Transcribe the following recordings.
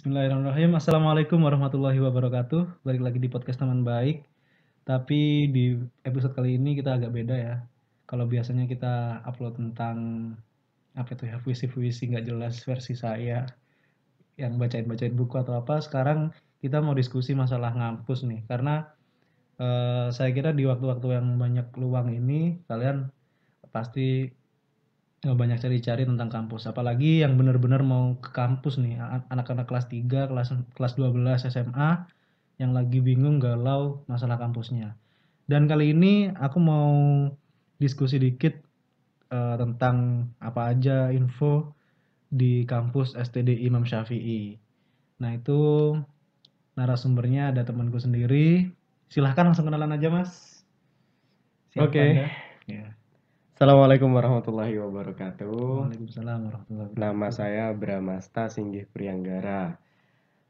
Bismillahirrahmanirrahim. Assalamualaikum warahmatullahi wabarakatuh. Balik lagi di podcast teman baik. Tapi di episode kali ini kita agak beda ya. Kalau biasanya kita upload tentang apa itu ya puisi-puisi nggak jelas versi saya yang bacain-bacain buku atau apa. Sekarang kita mau diskusi masalah ngampus nih. Karena eh, saya kira di waktu-waktu yang banyak luang ini kalian pasti nggak eh, banyak cari-cari tentang kampus apalagi yang benar-benar mau ke kampus nih anak-anak kelas 3 kelas kelas 12 SMA yang lagi bingung galau masalah kampusnya dan kali ini aku mau diskusi dikit uh, tentang apa aja info di kampus STD Imam Syafi'i nah itu narasumbernya ada temanku sendiri silahkan langsung kenalan aja mas oke okay. Assalamualaikum warahmatullahi wabarakatuh. Waalaikumsalam warahmatullahi wabarakatuh. Nama saya Bramasta Singgih Prianggara.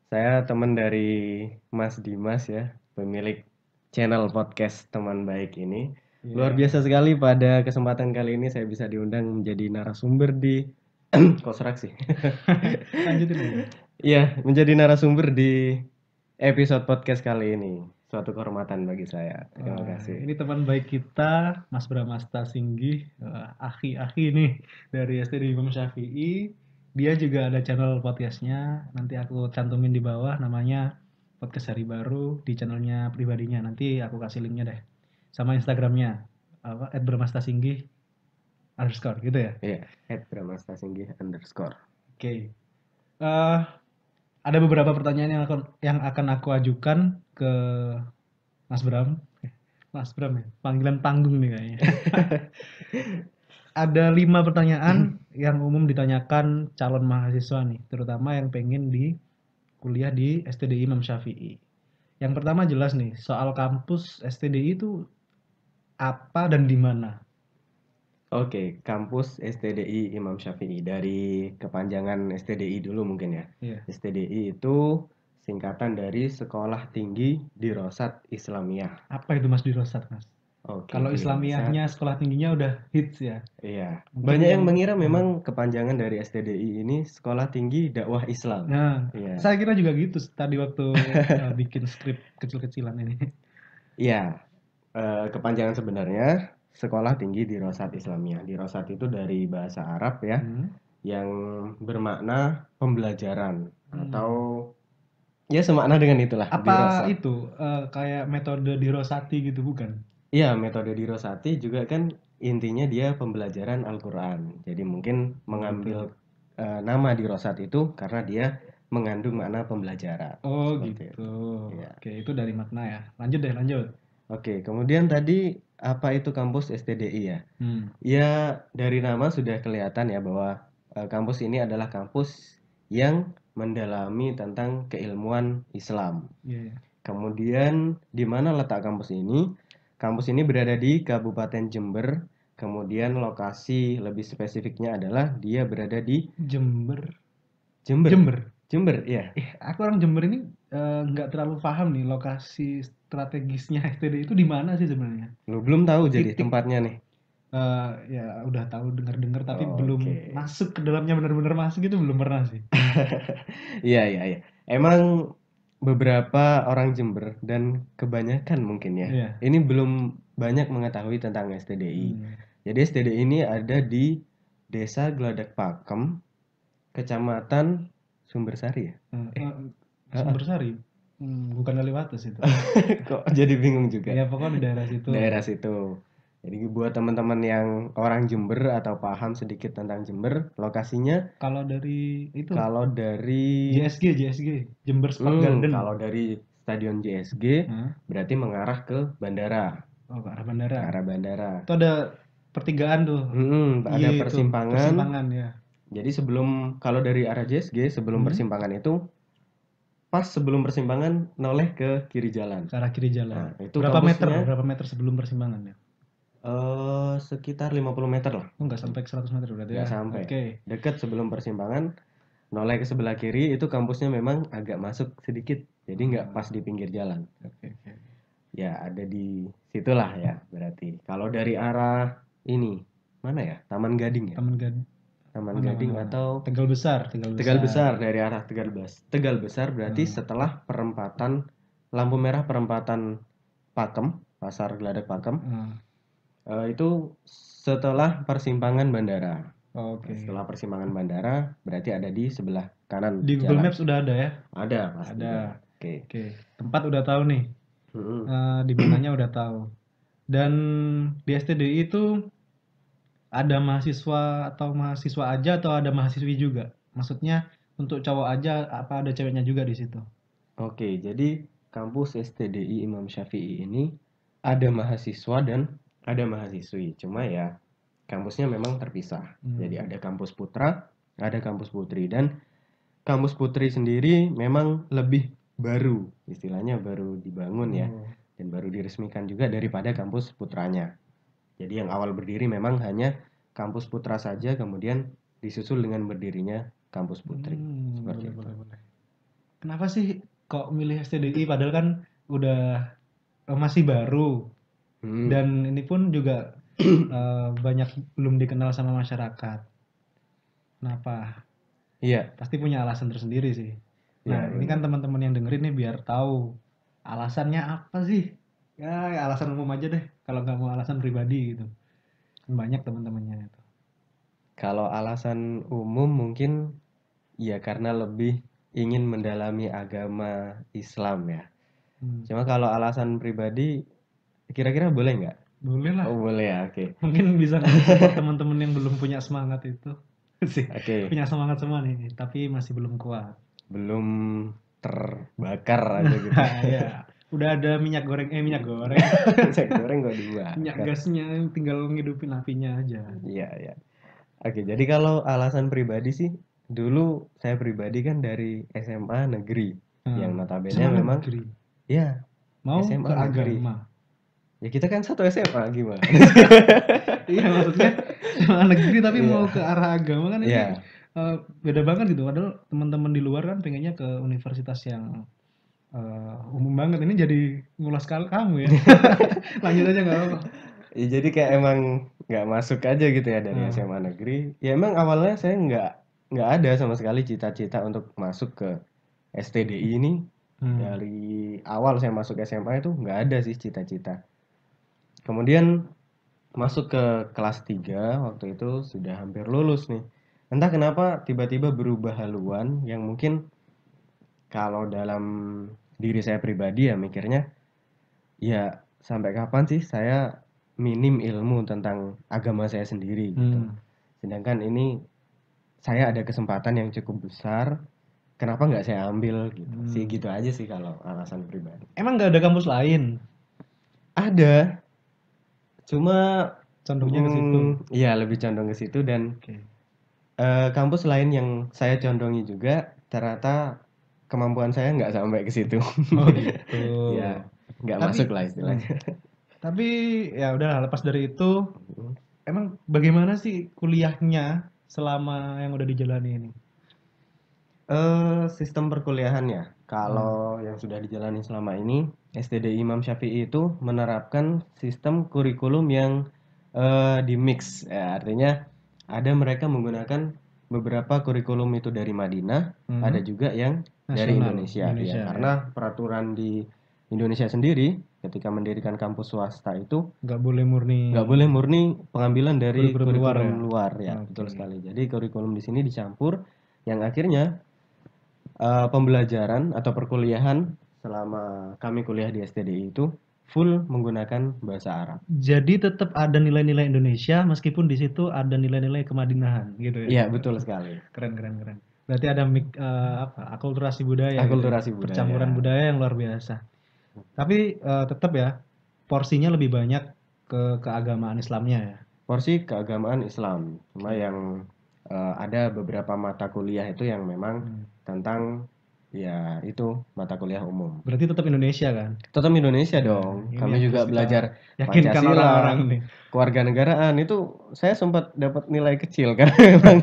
Saya teman dari Mas Dimas ya, pemilik channel podcast Teman Baik ini. Yeah. Luar biasa sekali pada kesempatan kali ini saya bisa diundang menjadi narasumber di Kosrak sih. Lanjutin Iya, menjadi narasumber di episode podcast kali ini suatu kehormatan bagi saya. Terima kasih. Ini teman baik kita, Mas Bramasta uh, eh, aki-aki nih dari STD Imam Syafi'i. Dia juga ada channel podcastnya, nanti aku cantumin di bawah namanya Podcast Hari Baru di channelnya pribadinya. Nanti aku kasih linknya deh. Sama Instagramnya, apa, at Bramasta Singgi underscore gitu ya? Iya, yeah, Bramasta Singgi underscore. Oke. Okay. Uh, eh, ada beberapa pertanyaan yang akan yang akan aku ajukan ke Mas Bram. Eh, Mas Bram ya, panggilan panggung nih kayaknya. ada lima pertanyaan hmm. yang umum ditanyakan calon mahasiswa nih, terutama yang pengen di kuliah di STDI Imam Syafi'i. Yang pertama jelas nih, soal kampus STDI itu apa dan di mana? Oke, kampus STDI Imam Syafi'i dari kepanjangan STDI dulu mungkin ya. Yeah. STDI itu singkatan dari Sekolah Tinggi Dirosat Islamiyah. Apa itu Mas Dirosat, Mas? Okay, Kalau Islamiyahnya sekolah tingginya udah hits ya. Iya. Mungkin Banyak yang mengira memang iya. kepanjangan dari STDI ini Sekolah Tinggi Dakwah Islam. Nah, iya. saya kira juga gitu tadi waktu eh, bikin skrip kecil-kecilan ini. Iya. Uh, kepanjangan sebenarnya sekolah tinggi di Rosat Islamiyah. Di Rosat itu dari bahasa Arab ya, hmm. yang bermakna pembelajaran hmm. atau ya semakna dengan itulah. Apa di itu uh, kayak metode di Rosati gitu bukan? Iya metode di Rosati juga kan intinya dia pembelajaran Al-Quran. Jadi mungkin mengambil hmm. uh, nama di Rosat itu karena dia mengandung makna pembelajaran. Oh gitu. Ya. Oke itu dari makna ya. Lanjut deh lanjut. Oke kemudian tadi apa itu kampus STDI ya? Hmm. Ya dari nama sudah kelihatan ya bahwa uh, kampus ini adalah kampus yang mendalami tentang keilmuan Islam. Yeah. Iya. Kemudian di mana letak kampus ini? Kampus ini berada di Kabupaten Jember. Kemudian lokasi lebih spesifiknya adalah dia berada di Jember. Jember. Jember. Jember, ya. Eh, aku orang Jember ini Eh, nggak uh, terlalu paham nih lokasi strategisnya STD itu di mana sih sebenarnya? Lu belum tahu jadi tempatnya nih. Uh, ya udah tahu dengar-dengar tapi oh, belum masuk ke dalamnya benar-benar masuk itu belum pernah sih. Iya iya iya. Emang beberapa orang Jember dan kebanyakan mungkin ya. Yeah. Ini belum banyak mengetahui tentang STDI. Hmm. Jadi STDI ini ada di Desa Gladak Pakem, Kecamatan Sumbersari ya. Hmm. Eh, eh Sumber Sari. Hmm, bukan kali batas itu. Kok jadi bingung juga? Ya pokoknya di daerah situ. Daerah situ. Jadi buat teman-teman yang orang Jember atau paham sedikit tentang Jember, lokasinya kalau dari itu kalau dari JSG JSG Jember Sport hmm, Garden. Kalau dari Stadion JSG hmm. berarti mengarah ke bandara. Oh, ke arah bandara. Ke arah bandara. Itu ada pertigaan tuh. Hmm, ada iya, persimpangan. persimpangan ya. Jadi sebelum kalau dari arah JSG sebelum hmm. persimpangan itu pas sebelum persimpangan noleh ke kiri jalan. Ke arah kiri jalan. Nah, itu berapa meter? Berapa meter sebelum persimpangan ya? Eh sekitar 50 meter lah. enggak oh, sampai 100 meter berarti. Enggak ya? sampai. Oke. Okay. Dekat sebelum persimpangan noleh ke sebelah kiri itu kampusnya memang agak masuk sedikit. Jadi nggak pas di pinggir jalan. Oke. okay. Ya, ada di situlah ya berarti. Kalau dari arah ini, mana ya? Taman Gading ya? Taman Gading. Taman mana, Gading mana, atau Tegal Besar, Tegal Besar. Tegal Besar dari arah Tegal Besar. Tegal Besar berarti hmm. setelah perempatan lampu merah perempatan Pakem, Pasar Geladak Pakem. Hmm. Uh, itu setelah persimpangan bandara. Oke. Okay. Setelah persimpangan bandara berarti ada di sebelah kanan. Di Google jalan. Maps sudah ada ya? Ada, pasti. Ada. Oke. Okay. Oke. Okay. Tempat udah tahu nih. Hmm. Uh, di mananya udah tahu. Dan di STDI itu ada mahasiswa atau mahasiswa aja atau ada mahasiswi juga? Maksudnya untuk cowok aja apa ada ceweknya juga di situ? Oke, jadi kampus STDI Imam Syafi'i ini ada mahasiswa dan ada mahasiswi. Cuma ya kampusnya memang terpisah. Hmm. Jadi ada kampus putra, ada kampus putri dan kampus putri sendiri memang lebih baru, istilahnya baru dibangun ya. Hmm. Dan baru diresmikan juga daripada kampus putranya. Jadi yang awal berdiri memang hanya kampus putra saja, kemudian disusul dengan berdirinya kampus putri. Hmm, seperti boleh, itu. Boleh, boleh. Kenapa sih kok milih STDI padahal kan udah eh, masih baru hmm. dan ini pun juga uh, banyak belum dikenal sama masyarakat. Kenapa? Iya. Pasti punya alasan tersendiri sih. Nah, ya, ini kan teman-teman yang dengerin nih biar tahu alasannya apa sih Ya, ya alasan umum aja deh kalau nggak mau alasan pribadi gitu kan banyak teman-temannya itu kalau alasan umum mungkin ya karena lebih ingin mendalami agama Islam ya hmm. cuma kalau alasan pribadi kira-kira boleh nggak boleh lah oh boleh ya oke okay. mungkin bisa teman-teman yang belum punya semangat itu sih okay. punya semangat semua nih tapi masih belum kuat belum terbakar aja gitu ya udah ada minyak goreng eh minyak goreng minyak goreng gak dua minyak kan. gasnya tinggal ngidupin apinya aja iya iya oke jadi kalau alasan pribadi sih dulu saya pribadi kan dari SMA negeri hmm. yang notabene SMA memang negeri. ya mau SMA ke negeri. agama ya kita kan satu SMA gimana iya maksudnya SMA negeri tapi yeah. mau ke arah agama kan yeah. Iya. uh, beda banget gitu padahal teman-teman di luar kan pengennya ke universitas yang uh, umum banget ini jadi ngulas kamu ya lanjut aja nggak apa ya, jadi kayak emang nggak masuk aja gitu ya dari hmm. SMA negeri ya emang awalnya saya nggak nggak ada sama sekali cita-cita untuk masuk ke STDI ini hmm. dari awal saya masuk SMA itu nggak ada sih cita-cita kemudian masuk ke kelas 3 waktu itu sudah hampir lulus nih entah kenapa tiba-tiba berubah haluan yang mungkin kalau dalam diri saya pribadi ya mikirnya ya sampai kapan sih saya minim ilmu tentang agama saya sendiri gitu. Hmm. Sedangkan ini saya ada kesempatan yang cukup besar, kenapa nggak saya ambil gitu. Hmm. Sih gitu aja sih kalau alasan pribadi. Emang nggak ada kampus lain? Ada. Cuma condongnya ke hmm, situ. Iya, lebih condong ke situ dan okay. uh, eh, kampus lain yang saya condongi juga ternyata kemampuan saya nggak sampai ke situ. Oh gitu. ya, nggak masuk lah istilahnya. Tapi ya udah lepas dari itu, emang bagaimana sih kuliahnya selama yang udah dijalani ini? Uh, sistem perkuliahannya, kalau hmm. yang sudah dijalani selama ini, STD Imam Syafi'i itu menerapkan sistem kurikulum yang uh, di mix, ya, artinya ada mereka menggunakan beberapa kurikulum itu dari Madinah, hmm. ada juga yang Nasional, dari Indonesia, Indonesia ya, ya. Karena peraturan di Indonesia sendiri ketika mendirikan kampus swasta itu nggak boleh murni nggak boleh murni pengambilan dari kurikulum, kurikulum luar ya, luar, ya okay. betul sekali. Jadi kurikulum di sini dicampur yang akhirnya uh, pembelajaran atau perkuliahan selama kami kuliah di STDI itu full menggunakan bahasa Arab. Jadi tetap ada nilai-nilai Indonesia meskipun di situ ada nilai-nilai kemadinahan gitu ya. Iya, betul sekali. Keren keren keren. Berarti ada uh, apa? akulturasi budaya. Ya? Akulturasi budaya. Percampuran budaya yang luar biasa. Tapi uh, eh, tetap ya porsinya lebih banyak ke keagamaan Islamnya ya. Porsi keagamaan Islam. Cuma yang uh, ada beberapa mata kuliah itu yang memang hmm. tentang ya itu mata kuliah umum. Berarti tetap Indonesia kan? Tetap Indonesia iya, dong. Ini Kami juga belajar yakin Pancasila, orang Keluarga negaraan itu saya sempat dapat nilai kecil karena memang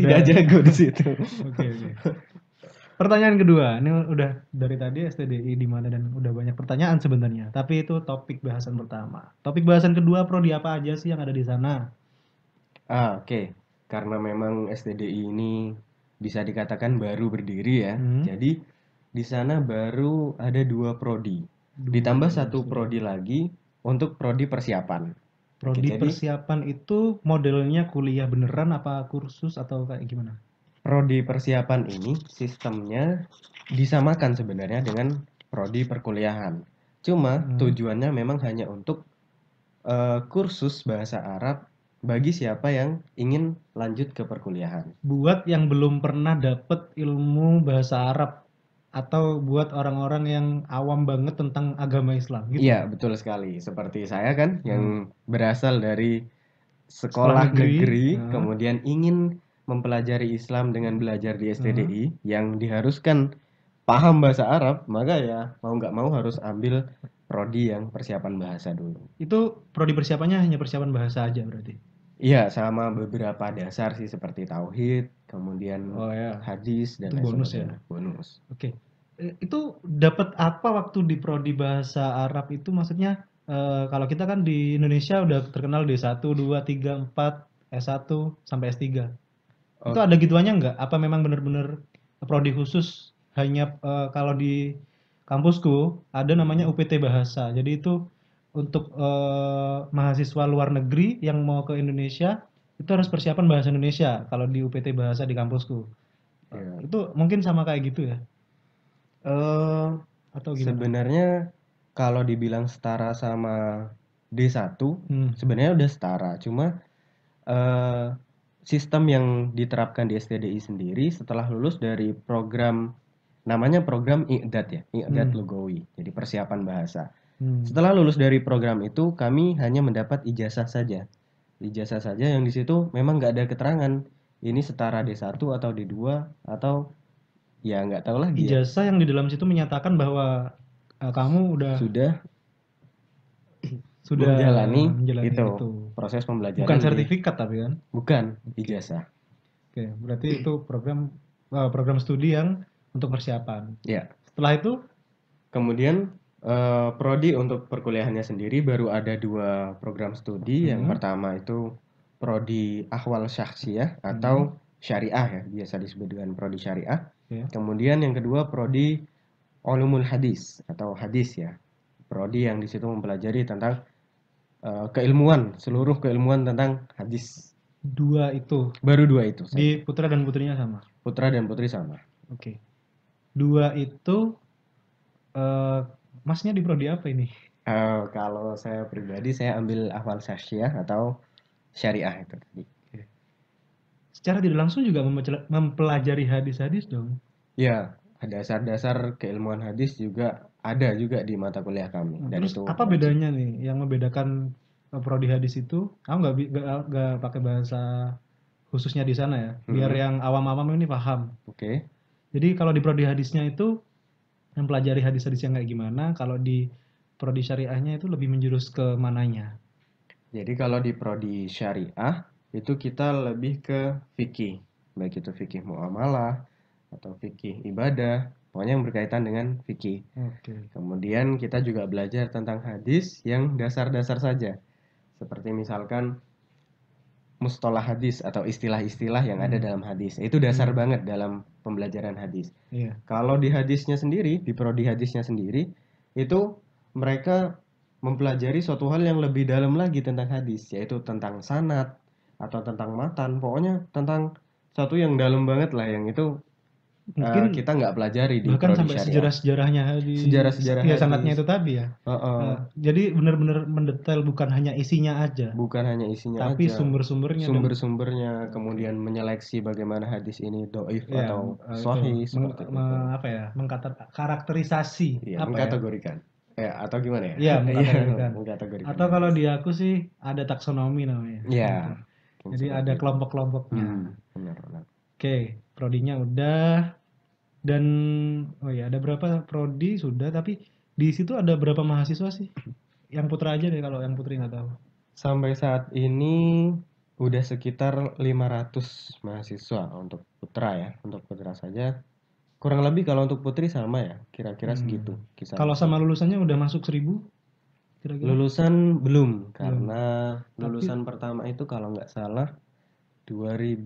tidak jago di situ. Oke, okay, okay. Pertanyaan kedua, ini udah dari tadi STDI di mana dan udah banyak pertanyaan sebenarnya. Tapi itu topik bahasan pertama. Topik bahasan kedua prodi apa aja sih yang ada di sana? Ah, oke. Okay. Karena memang STDI ini bisa dikatakan baru berdiri ya. Hmm. Jadi di sana baru ada dua prodi. Dua Ditambah dua satu prodi lagi untuk prodi persiapan. Prodi Jadi, persiapan itu modelnya kuliah beneran apa kursus atau kayak gimana? Prodi persiapan ini sistemnya disamakan sebenarnya dengan prodi perkuliahan. Cuma hmm. tujuannya memang hanya untuk uh, kursus bahasa Arab bagi siapa yang ingin lanjut ke perkuliahan. Buat yang belum pernah dapet ilmu bahasa Arab atau buat orang-orang yang awam banget tentang agama Islam gitu. Iya, betul sekali. Seperti saya kan hmm. yang berasal dari sekolah, sekolah negeri, negeri hmm. kemudian ingin mempelajari Islam dengan belajar di STDI hmm. Ah. yang diharuskan paham bahasa Arab, maka ya mau nggak mau harus ambil prodi yang persiapan bahasa dulu. Itu prodi persiapannya hanya persiapan bahasa aja berarti? Iya, sama beberapa dasar sih seperti tauhid, kemudian oh, ya. hadis dan itu lain bonus ya. Bonus. Oke. Okay. Eh, itu dapat apa waktu di prodi bahasa Arab itu maksudnya uh, kalau kita kan di Indonesia udah terkenal D1, 2, 3, 4, S1 sampai S3. Oh. Itu ada gituannya nggak? Apa memang benar-benar prodi khusus hanya uh, kalau di kampusku ada namanya UPT bahasa. Jadi itu untuk uh, mahasiswa luar negeri yang mau ke Indonesia itu harus persiapan bahasa Indonesia kalau di UPT bahasa di kampusku yeah. itu mungkin sama kayak gitu ya uh, atau gimana? sebenarnya kalau dibilang setara sama D1 hmm. sebenarnya udah setara cuma uh, sistem yang diterapkan di STDI sendiri setelah lulus dari program namanya program IDAT ya, IDAT hmm. Lugowi Jadi persiapan bahasa. Hmm. Setelah lulus dari program itu, kami hanya mendapat ijazah saja. Ijazah saja yang di situ memang nggak ada keterangan ini setara D1 atau D2 atau ya nggak tahu lagi. Ya. Ijazah ya. yang di dalam situ menyatakan bahwa uh, kamu udah sudah sudah menjalani, menjalani itu, itu proses pembelajaran. Bukan sertifikat di, tapi kan? Bukan ijazah. Oke, berarti itu program eh, program studi yang untuk persiapan. Ya. Setelah itu kemudian Eh, prodi untuk perkuliahannya sendiri baru ada dua program studi. Hmm. Yang mm-hmm. pertama itu prodi ahwal syahsiyah mm-hmm. atau hmm. syariah ya, biasa disebut dengan prodi syariah. Yeah. Kemudian yang kedua prodi ulumul hadis atau hadis ya. Prodi yang di situ mempelajari tentang uh, keilmuan, seluruh keilmuan tentang hadis. Dua itu. Baru dua itu. Sama. Di putra dan putrinya sama. Putra dan putri sama. Oke. Okay. Dua itu uh, masnya di prodi apa ini? Uh, kalau saya pribadi saya ambil awal syariah atau syariah itu tadi. Secara tidak langsung juga mempelajari hadis-hadis dong. Ya, dasar-dasar keilmuan hadis juga ada juga di mata kuliah kami. Nah, Dan Terus itu apa bedanya nih yang membedakan eh, prodi hadis itu? Kamu nggak nggak pakai bahasa khususnya di sana ya, biar hmm. yang awam-awam ini paham. Oke. Okay. Jadi kalau di prodi hadisnya itu mempelajari hadis-hadisnya kayak gimana, kalau di prodi syariahnya itu lebih menjurus ke mananya? Jadi kalau di prodi syariah itu kita lebih ke fikih, baik itu fikih muamalah atau fikih ibadah, pokoknya yang berkaitan dengan fikih. Okay. Kemudian kita juga belajar tentang hadis yang dasar-dasar saja, seperti misalkan mustalah hadis atau istilah-istilah yang hmm. ada dalam hadis. Itu dasar hmm. banget dalam pembelajaran hadis. Yeah. Kalau di hadisnya sendiri, di prodi hadisnya sendiri, itu mereka mempelajari suatu hal yang lebih dalam lagi tentang hadis, yaitu tentang sanat atau tentang matan, pokoknya tentang satu yang dalam banget lah yang itu mungkin uh, kita nggak pelajari di bahkan sampai sejarah-sejarahnya di sejarah-sejarahnya ya sanatnya itu tadi ya uh, uh. Uh, jadi benar-benar mendetail bukan hanya isinya aja bukan hanya isinya tapi aja. sumber-sumbernya sumber-sumbernya kemudian menyeleksi bagaimana hadis ini doif yeah, atau uh, eh, sohi Meng, apa ya mengkata karakterisasi iya, ya, apa mengkategorikan ya? ya atau gimana ya? Iya, iya mengkategorikan. Atau kalau di aku sih ada taksonomi namanya. Iya. Gitu. Jadi ada kelompok-kelompoknya. Hmm, benar, benar. Oke, prodinya udah. Dan oh ya, ada berapa prodi sudah tapi di situ ada berapa mahasiswa sih? Yang putra aja deh kalau yang putri nggak tahu. Sampai saat ini udah sekitar 500 mahasiswa untuk putra ya. Untuk putra saja kurang lebih kalau untuk putri sama ya, kira-kira hmm. segitu kisah. Kalau sama lulusannya udah masuk 1000? Kira-kira. Lulusan belum karena belum. lulusan Tapi... pertama itu kalau nggak salah 2000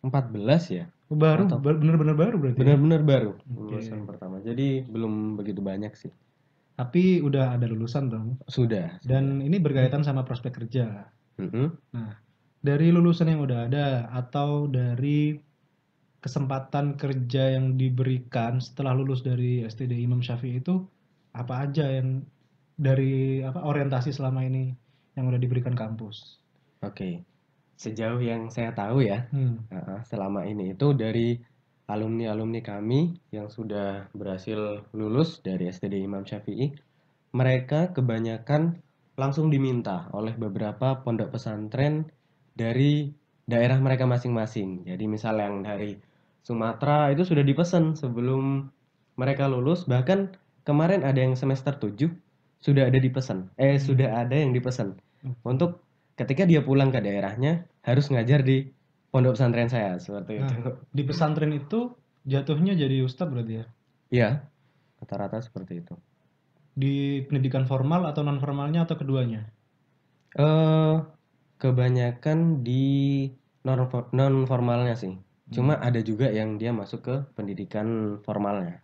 empat belas ya oh, baru atau... bener-bener baru berarti ya? bener-bener ya? baru lulusan okay. pertama jadi belum begitu banyak sih tapi udah ada lulusan dong sudah dan sudah. ini berkaitan sama prospek kerja mm-hmm. nah dari lulusan yang udah ada atau dari kesempatan kerja yang diberikan setelah lulus dari STD Imam Syafi'i itu apa aja yang dari apa orientasi selama ini yang udah diberikan kampus oke okay sejauh yang saya tahu ya hmm. uh, selama ini itu dari alumni alumni kami yang sudah berhasil lulus dari STD Imam Syafi'i mereka kebanyakan langsung diminta oleh beberapa pondok pesantren dari daerah mereka masing-masing jadi misal yang dari Sumatera itu sudah dipesan sebelum mereka lulus bahkan kemarin ada yang semester 7 sudah ada dipesan eh hmm. sudah ada yang dipesan hmm. untuk ketika dia pulang ke daerahnya harus ngajar di pondok pesantren saya seperti nah, itu. Di pesantren itu jatuhnya jadi ustadz berarti ya? Iya, rata-rata seperti itu. Di pendidikan formal atau non formalnya atau keduanya? Eh, uh, kebanyakan di non non formalnya sih. Cuma hmm. ada juga yang dia masuk ke pendidikan formalnya.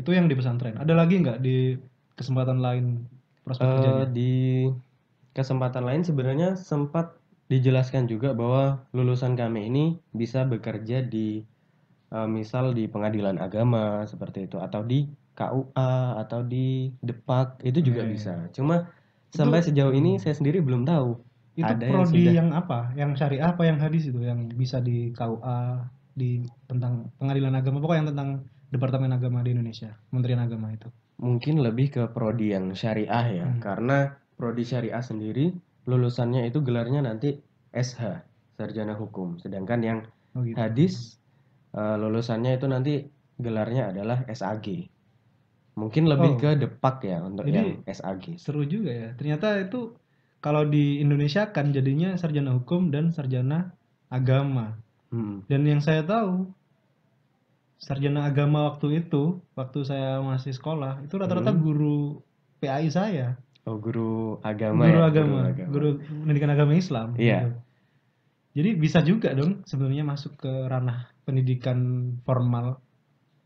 Itu yang di pesantren. Ada lagi nggak di kesempatan lain prospek uh, kerjanya? Eh, di kesempatan lain sebenarnya sempat dijelaskan juga bahwa lulusan kami ini bisa bekerja di eh, misal di pengadilan agama seperti itu atau di KUA atau di Depak itu juga bisa. Cuma itu, sampai sejauh ini saya sendiri belum tahu itu ada prodi yang, sudah... yang apa? Yang syariah apa yang hadis itu yang bisa di KUA di tentang pengadilan agama pokoknya yang tentang Departemen Agama di Indonesia, Kementerian Agama itu. Mungkin lebih ke prodi yang syariah ya hmm. karena prodi syariah sendiri lulusannya itu gelarnya nanti SH sarjana hukum sedangkan yang oh, gitu. hadis uh, lulusannya itu nanti gelarnya adalah SAG mungkin lebih oh. ke depak ya untuk Jadi, yang SAG seru juga ya ternyata itu kalau di Indonesia kan jadinya sarjana hukum dan sarjana agama hmm. dan yang saya tahu sarjana agama waktu itu waktu saya masih sekolah itu rata-rata hmm. guru PAI saya Oh, guru agama. Guru ya? agama, guru, pendidikan agama Islam. Iya. Gitu. Jadi bisa juga dong sebenarnya masuk ke ranah pendidikan formal.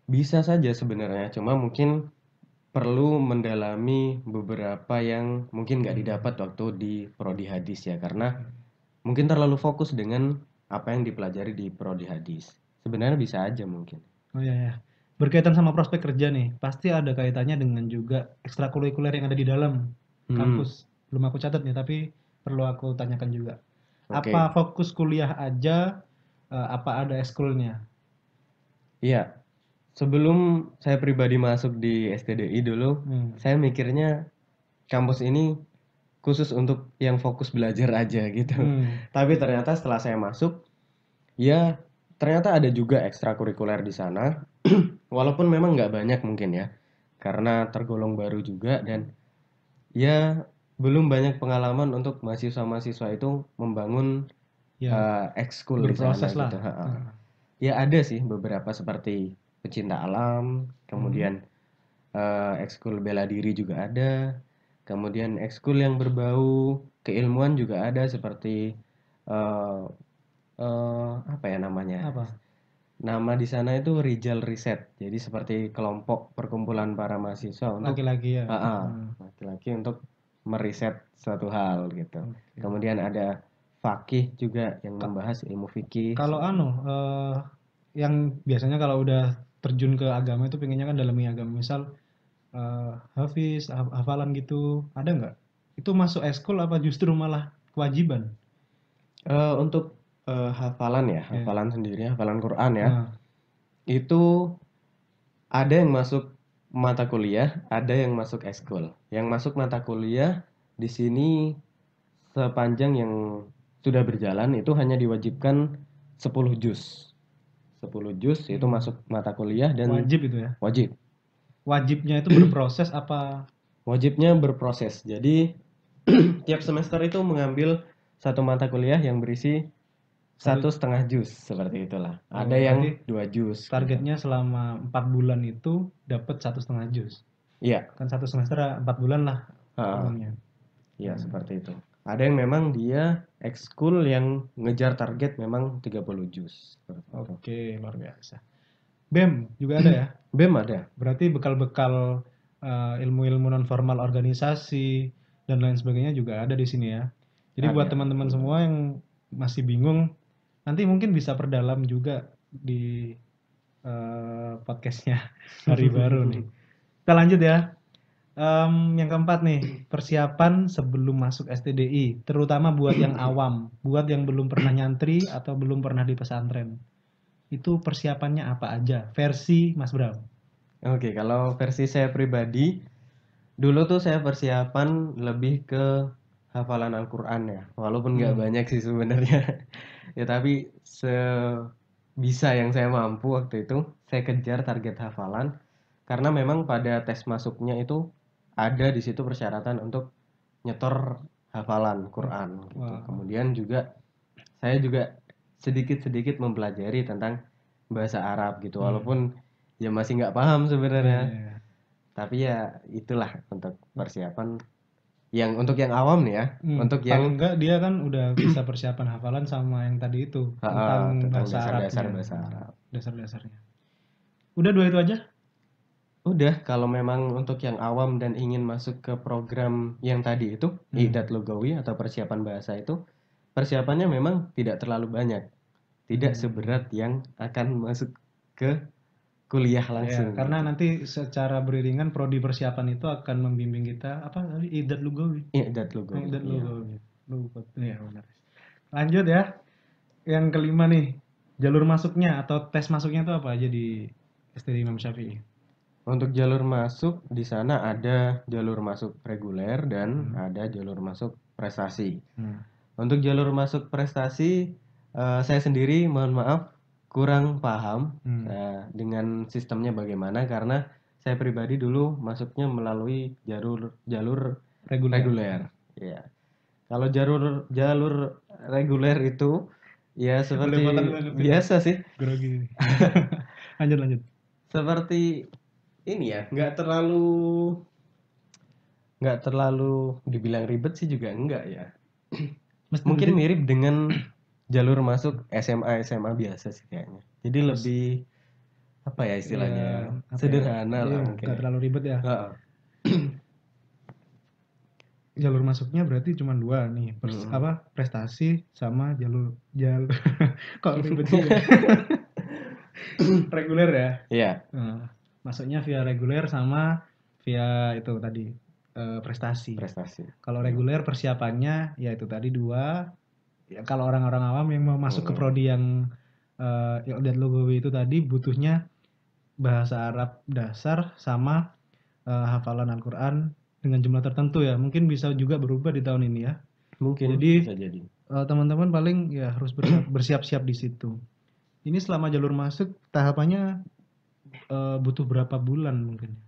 Bisa saja sebenarnya, cuma mungkin perlu mendalami beberapa yang mungkin nggak didapat waktu di prodi hadis ya karena mungkin terlalu fokus dengan apa yang dipelajari di prodi hadis. Sebenarnya bisa aja mungkin. Oh iya ya. Berkaitan sama prospek kerja nih, pasti ada kaitannya dengan juga ekstrakurikuler yang ada di dalam Hmm. kampus. Belum aku catat nih, tapi perlu aku tanyakan juga. Okay. Apa fokus kuliah aja? Eh, apa ada eskulnya? Iya. Sebelum saya pribadi masuk di STDI dulu, hmm. saya mikirnya kampus ini khusus untuk yang fokus belajar aja gitu. Hmm. Tapi ternyata setelah saya masuk, ya ternyata ada juga ekstrakurikuler di sana. Walaupun memang nggak banyak mungkin ya, karena tergolong baru juga dan ya belum banyak pengalaman untuk mahasiswa-mahasiswa itu membangun ya, uh, eh, ekskul di sana gitu. Ha hmm. Ya ada sih beberapa seperti pecinta alam, kemudian hmm. uh, eh, ekskul bela diri juga ada, kemudian ekskul yang berbau keilmuan juga ada seperti uh, uh, apa ya namanya? Apa? Nama di sana itu Rijal Riset. Jadi seperti kelompok perkumpulan para mahasiswa untuk laki-laki ya. Hmm. laki-laki untuk meriset suatu hal gitu. Okay. Kemudian ada fakih juga yang membahas ilmu fikih. Kalau anu uh, yang biasanya kalau udah terjun ke agama itu pengennya kan dalami agama. Misal uh, hafiz, hafalan gitu, ada nggak? Itu masuk eskul apa justru malah kewajiban? Uh, untuk uh, hafalan ya, yeah. hafalan sendiri, hafalan Quran ya. Nah. Itu ada yang masuk mata kuliah, ada yang masuk eskul. Yang masuk mata kuliah di sini sepanjang yang sudah berjalan itu hanya diwajibkan 10 juz. 10 juz hmm. itu masuk mata kuliah dan wajib itu ya. Wajib. Wajibnya itu berproses apa? Wajibnya berproses. Jadi tiap semester itu mengambil satu mata kuliah yang berisi satu setengah jus seperti itulah oh, ada yang dua jus gitu. targetnya gitu. selama empat bulan itu dapat satu setengah jus iya kan satu semester empat bulan lah umumnya iya hmm. seperti itu ada yang memang dia ekskul yang ngejar target memang 30 jus oke okay, luar biasa bem juga ada ya bem ada berarti bekal-bekal uh, ilmu-ilmu non formal organisasi dan lain sebagainya juga ada di sini ya jadi ada. buat teman-teman semua yang masih bingung nanti mungkin bisa perdalam juga di uh, podcastnya hari baru nih kita lanjut ya um, yang keempat nih persiapan sebelum masuk STDI terutama buat yang awam buat yang belum pernah nyantri atau belum pernah di pesantren itu persiapannya apa aja versi Mas Bram Oke, kalau versi saya pribadi, dulu tuh saya persiapan lebih ke hafalan Al-Quran ya, walaupun nggak hmm. banyak sih sebenarnya. ya tapi sebisa yang saya mampu waktu itu saya kejar target hafalan karena memang pada tes masuknya itu ada di situ persyaratan untuk nyetor hafalan Quran hmm. gitu. Wow. Kemudian juga saya juga sedikit-sedikit mempelajari tentang bahasa Arab gitu hmm. walaupun ya masih nggak paham sebenarnya. Yeah. Iya. Tapi ya itulah untuk persiapan yang untuk yang awam nih ya hmm, untuk yang kalau enggak dia kan udah bisa persiapan hafalan sama yang tadi itu ha, tentang, tentang bahasa dasar, dasar bahasa Arab dasar-dasarnya udah dua itu aja udah kalau memang untuk yang awam dan ingin masuk ke program yang tadi itu hmm. idat logawi atau persiapan bahasa itu persiapannya memang tidak terlalu banyak tidak hmm. seberat yang akan masuk ke kuliah iya, langsung. Ya, karena nanti secara beriringan prodi persiapan itu akan membimbing kita apa idat lugawi. Iya, idat lugawi. Idat iya. lugawi. Lupa. tuh Ya benar. Lanjut ya. Yang kelima nih, jalur masuknya atau tes masuknya itu apa aja di STD Imam Syafi'i? Untuk jalur masuk di sana ada jalur masuk reguler dan hmm. ada jalur masuk prestasi. Hmm. Untuk jalur masuk prestasi, uh, saya sendiri mohon maaf kurang paham hmm. uh, dengan sistemnya bagaimana karena saya pribadi dulu masuknya melalui jalur jalur reguler. reguler. Ya. Kalau jalur jalur reguler itu ya seperti Boleh biasa sih. Grogi. lanjut lanjut. Seperti ini ya, nggak terlalu nggak terlalu dibilang ribet sih juga enggak ya. Mesti Mungkin mirip dengan jalur masuk SMA SMA biasa sih kayaknya jadi Terus, lebih apa ya istilahnya iya, ya, apa sederhana ya, lah ya, mungkin terlalu ribet ya uh jalur masuknya berarti cuma dua nih pers hmm. apa prestasi sama jalur jalur kok ribet ya? sih reguler ya iya yeah. uh, masuknya via reguler sama via itu tadi uh, prestasi prestasi kalau reguler persiapannya ya itu tadi dua ya, kalau orang-orang awam yang mau masuk hmm. ke prodi yang uh, dan logowi itu tadi butuhnya bahasa Arab dasar sama uh, hafalan Al-Qur'an dengan jumlah tertentu ya. Mungkin bisa juga berubah di tahun ini ya. Mungkin jadi bisa jadi. Uh, teman-teman paling ya harus bersiap-siap di situ. Ini selama jalur masuk tahapannya uh, butuh berapa bulan mungkin?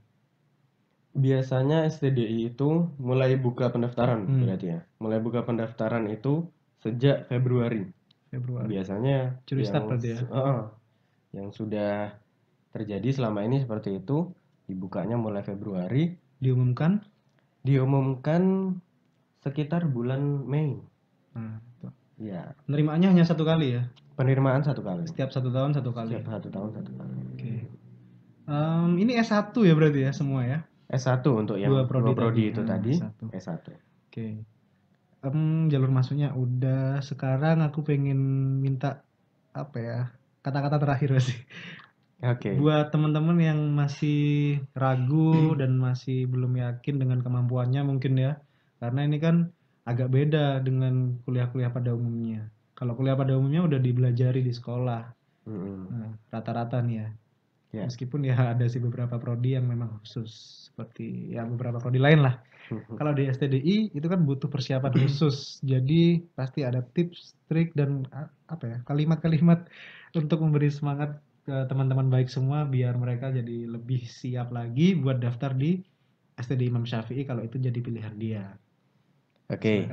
Biasanya STDI itu mulai buka pendaftaran hmm. berarti ya. Mulai buka pendaftaran itu sejak Februari. Februari. Biasanya Curi yang, start berarti ya. Uh, yang sudah terjadi selama ini seperti itu dibukanya mulai Februari. Diumumkan? Diumumkan sekitar bulan Mei. Nah, itu. Ya. Penerimaannya hanya satu kali ya? Penerimaan satu kali. Setiap satu tahun satu kali. Setiap satu tahun satu kali. Oke. Um, ini S1 ya berarti ya semua ya? S1 untuk yang dua prodi, dua prodi itu ya, tadi. S1. S1. Oke um, jalur masuknya udah. Sekarang aku pengen minta apa ya? Kata-kata terakhir sih. Oke. Okay. Buat teman-teman yang masih ragu hmm. dan masih belum yakin dengan kemampuannya mungkin ya. Karena ini kan agak beda dengan kuliah-kuliah pada umumnya. Kalau kuliah pada umumnya udah dibelajari di sekolah. Hmm. Nah, rata-rata nih ya. Yeah. Meskipun ya ada sih beberapa prodi yang memang khusus seperti ya beberapa prodi lain lah. Hmm. Kalau di STDI itu kan butuh persiapan khusus. Jadi pasti ada tips, trik dan apa ya kalimat-kalimat untuk memberi semangat ke teman-teman baik semua biar mereka jadi lebih siap lagi buat daftar di STDI Imam Syafi'i kalau itu jadi pilihan dia. Oke. Okay.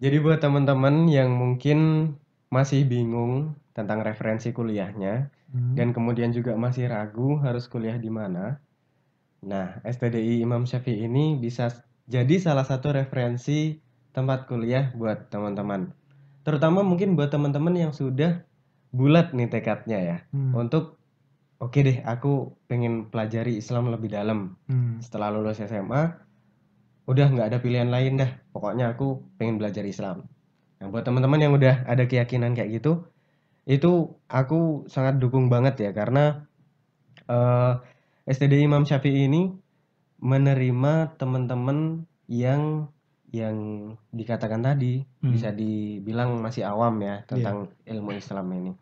Jadi buat teman-teman yang mungkin masih bingung tentang referensi kuliahnya hmm. dan kemudian juga masih ragu harus kuliah di mana, Nah, STDI Imam Syafi'i ini bisa jadi salah satu referensi tempat kuliah buat teman-teman. Terutama mungkin buat teman-teman yang sudah bulat nih tekadnya ya. Hmm. Untuk oke okay deh, aku pengen pelajari Islam lebih dalam. Hmm. Setelah lulus SMA, udah nggak ada pilihan lain dah. Pokoknya aku pengen belajar Islam. Nah, buat teman-teman yang udah ada keyakinan kayak gitu, itu aku sangat dukung banget ya karena uh, STD Imam Syafi'i ini menerima teman-teman yang yang dikatakan tadi hmm. bisa dibilang masih awam ya iya. tentang yeah. ilmu Islam ini.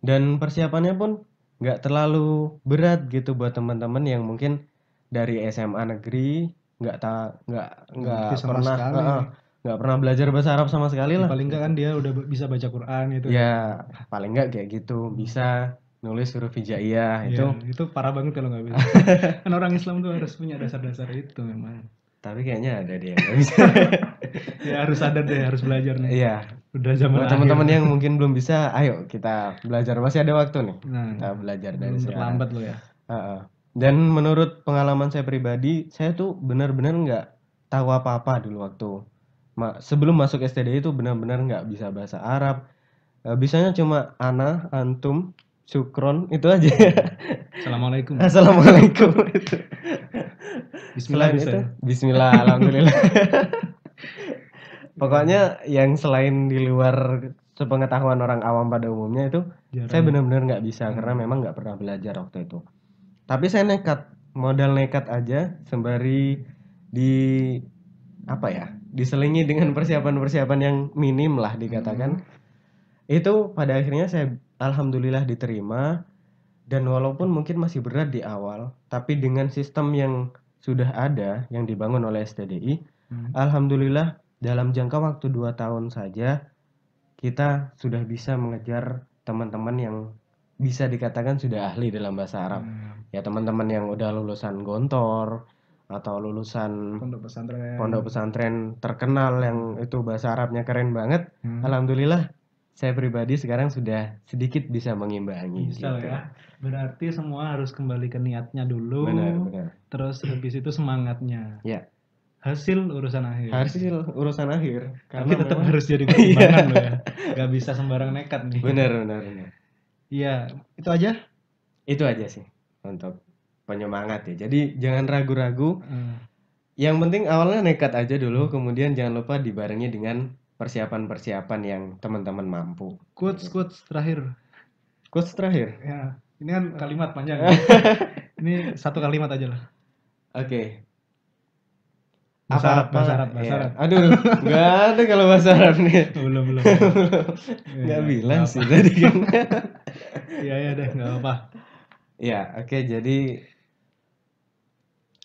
Dan persiapannya pun nggak terlalu berat gitu buat teman-teman yang mungkin dari SMA negeri nggak tak nggak nggak pernah nggak uh, pernah belajar bahasa Arab sama sekali ya, lah. Paling nggak kan dia udah bisa baca Quran gitu. Ya paling nggak kayak gitu bisa nulis huruf hijaiyah yeah, itu itu parah banget kalau nggak bisa kan orang Islam tuh harus punya dasar-dasar itu memang tapi kayaknya ada dia yang bisa ya harus ada deh harus belajar nih iya udah zaman teman-teman yang mungkin belum bisa ayo kita belajar masih ada waktu nih nah, kita belajar dari sekarang terlambat lo ya uh -uh. dan menurut pengalaman saya pribadi saya tuh benar-benar nggak tahu apa-apa dulu waktu Ma sebelum masuk STD itu benar-benar nggak bisa bahasa Arab uh, bisanya cuma ana antum Syukron itu aja. Assalamualaikum. Assalamualaikum itu. Bismillah ya? Itu, Bismillah, alhamdulillah. Pokoknya yang selain di luar sepengetahuan orang awam pada umumnya itu Jarang. saya ya. benar-benar nggak bisa hmm. karena memang nggak pernah belajar waktu itu. Tapi saya nekat, modal nekat aja sembari di apa ya? diselingi dengan persiapan-persiapan yang minim lah dikatakan. Hmm. Itu pada akhirnya saya alhamdulillah diterima dan walaupun mungkin masih berat di awal, tapi dengan sistem yang sudah ada yang dibangun oleh STDI, hmm. alhamdulillah dalam jangka waktu 2 tahun saja kita sudah bisa mengejar teman-teman yang bisa dikatakan sudah ahli dalam bahasa Arab. Hmm. Ya teman-teman yang udah lulusan Gontor atau lulusan pondok pesantren pondok pesantren terkenal yang itu bahasa Arabnya keren banget. Hmm. Alhamdulillah saya pribadi sekarang sudah sedikit bisa mengimbangi. Bisa gitu. ya. Berarti semua harus kembali ke niatnya dulu. Benar, benar. Terus habis itu semangatnya. Ya. Hasil urusan akhir. Hasil urusan akhir. Karena Tapi tetap memang... harus jadi iya. pertimbangan loh ya. Gak bisa sembarang nekat nih. Benar, benar, benar. Iya, itu aja. Itu aja sih untuk penyemangat ya. Jadi jangan ragu-ragu. Hmm. Yang penting awalnya nekat aja dulu, kemudian jangan lupa dibarengi dengan persiapan-persiapan yang teman-teman mampu. Quotes gitu. quotes terakhir. Quotes terakhir. Ya, ini kan kalimat panjang. ini satu kalimat aja lah. Oke. Okay. Bahasa Arab, bahasa Arab, bahasa iya. Arab. Ya. Aduh, nggak ada kalau bahasa Arab nih. Belum, belum. Nggak ya, bilang sih tadi kan. Iya, iya deh, nggak apa. Ya, oke. Okay, jadi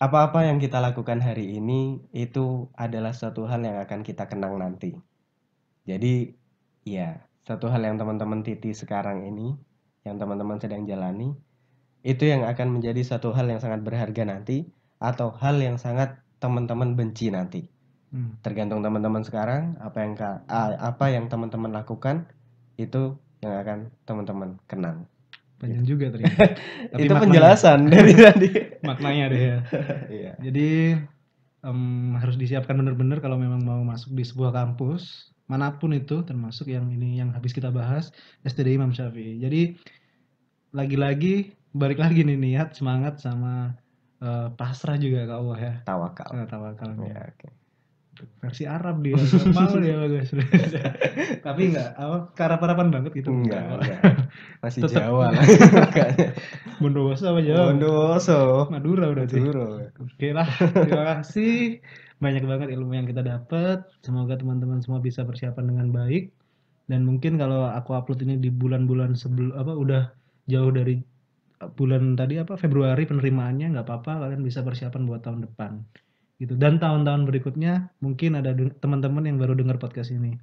apa-apa yang kita lakukan hari ini itu adalah suatu hal yang akan kita kenang nanti. Jadi ya satu hal yang teman-teman titi sekarang ini, yang teman-teman sedang jalani, itu yang akan menjadi satu hal yang sangat berharga nanti atau hal yang sangat teman-teman benci nanti. Hmm. Tergantung teman-teman sekarang apa yang apa yang teman-teman lakukan itu yang akan teman-teman kenang. Panjang juga ternyata. itu maknanya, penjelasan dari tadi. maknanya deh ya. Iya. Jadi um, harus disiapkan benar-benar kalau memang mau masuk di sebuah kampus manapun itu termasuk yang ini yang habis kita bahas STD Imam Syafi'i. Jadi lagi-lagi balik lagi nih niat semangat sama uh, pasrah juga ke Allah ya. Tawakal. Nah, tawakal. Oh, ya, oke. Okay. Versi Arab dia mau dia bagus. Tapi enggak apa karap banget gitu enggak. enggak. Masih Tetap, Jawa lah. Bondowoso apa Jawa? Bondowoso. Madura udah Madura. Oke lah. Terima kasih banyak banget ilmu yang kita dapat. Semoga teman-teman semua bisa persiapan dengan baik. Dan mungkin kalau aku upload ini di bulan-bulan sebelum apa udah jauh dari bulan tadi apa Februari penerimaannya nggak apa-apa kalian bisa persiapan buat tahun depan gitu dan tahun-tahun berikutnya mungkin ada teman-teman yang baru dengar podcast ini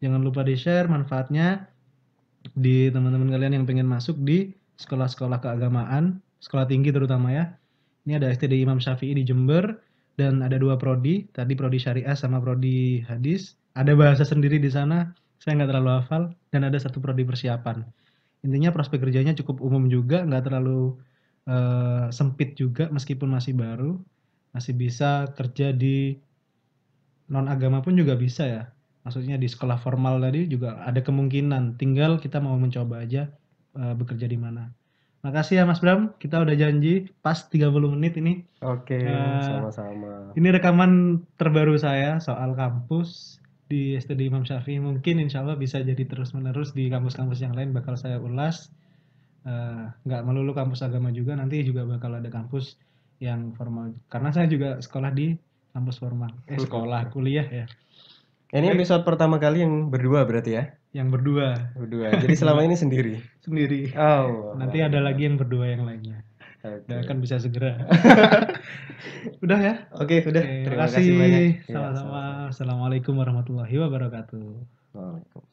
jangan lupa di share manfaatnya di teman-teman kalian yang pengen masuk di sekolah-sekolah keagamaan sekolah tinggi terutama ya ini ada STD Imam Syafi'i di Jember dan ada dua prodi tadi prodi syariah sama prodi hadis ada bahasa sendiri di sana saya nggak terlalu hafal dan ada satu prodi persiapan intinya prospek kerjanya cukup umum juga nggak terlalu uh, sempit juga meskipun masih baru masih bisa kerja di non agama pun juga bisa ya maksudnya di sekolah formal tadi juga ada kemungkinan tinggal kita mau mencoba aja uh, bekerja di mana Makasih ya Mas Bram, kita udah janji pas 30 menit ini. Oke, uh, sama-sama. Ini rekaman terbaru saya soal kampus di STD Imam Syafi'i. Mungkin insya Allah bisa jadi terus-menerus di kampus-kampus yang lain bakal saya ulas. Eh, nggak uh, melulu kampus agama juga, nanti juga bakal ada kampus yang formal. Karena saya juga sekolah di kampus formal. Eh, sekolah, kuliah ya. Ini episode pertama kali yang berdua berarti ya? yang berdua berdua jadi selama ini sendiri sendiri oh nanti ada lagi yang berdua yang lainnya okay. dan akan bisa segera udah ya oke okay, udah okay, terima kasih banyak iya, sama-sama ya, assalamualaikum warahmatullahi wabarakatuh Waalaikumsalam.